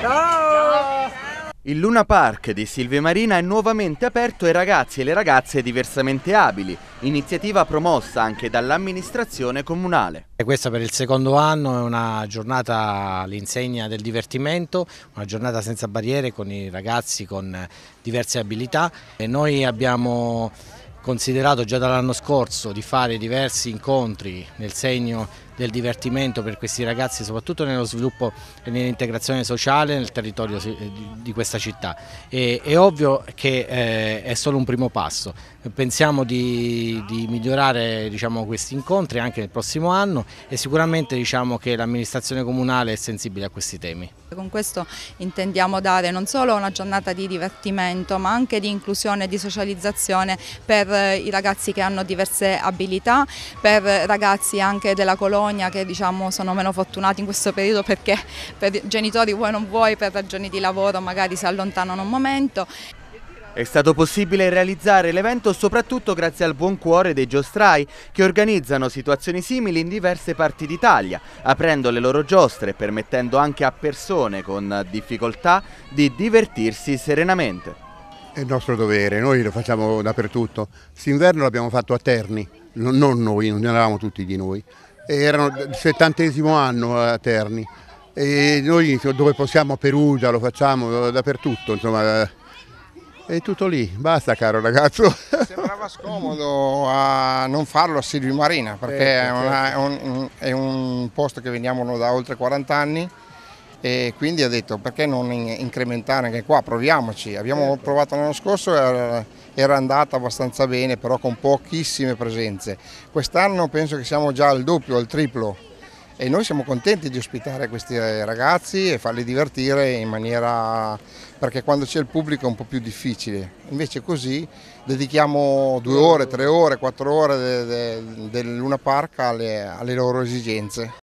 Ciao! Il Luna Park di Silvia Marina è nuovamente aperto ai ragazzi e le ragazze diversamente abili, iniziativa promossa anche dall'amministrazione comunale. Questa per il secondo anno è una giornata all'insegna del divertimento, una giornata senza barriere con i ragazzi con diverse abilità e noi abbiamo considerato già dall'anno scorso di fare diversi incontri nel segno del divertimento per questi ragazzi, soprattutto nello sviluppo e nell'integrazione sociale nel territorio eh, di questa città. E, è ovvio che eh, è solo un primo passo, pensiamo di, di migliorare diciamo, questi incontri anche nel prossimo anno e sicuramente diciamo, che l'amministrazione comunale è sensibile a questi temi. Con questo intendiamo dare non solo una giornata di divertimento ma anche di inclusione e di socializzazione per eh, i ragazzi che hanno diverse abilità, per ragazzi anche della colonia Bologna che diciamo, sono meno fortunati in questo periodo perché per genitori vuoi non vuoi per ragioni di lavoro magari si allontanano un momento. È stato possibile realizzare l'evento soprattutto grazie al buon cuore dei giostrai che organizzano situazioni simili in diverse parti d'Italia, aprendo le loro giostre e permettendo anche a persone con difficoltà di divertirsi serenamente. È il nostro dovere, noi lo facciamo dappertutto. Quest'inverno l'abbiamo fatto a Terni, non noi, non eravamo tutti di noi erano il settantesimo anno a Terni e noi dove possiamo a Perugia lo facciamo dappertutto, insomma è eh. tutto lì, basta caro ragazzo. Sembrava scomodo a non farlo a Silvi Marina perché certo, È, una, certo. è, un, è un posto che veniamo da oltre 40 anni e quindi ha detto perché non incrementare anche qua, proviamoci. Abbiamo certo. provato l'anno scorso era andata abbastanza bene, però con pochissime presenze. Quest'anno penso che siamo già al doppio, al triplo e noi siamo contenti di ospitare questi eh, ragazzi e farli divertire in maniera perché quando c'è il pubblico è un po' più difficile. Invece così dedichiamo due ore, tre ore, quattro ore del de, de Luna Park alle, alle loro esigenze.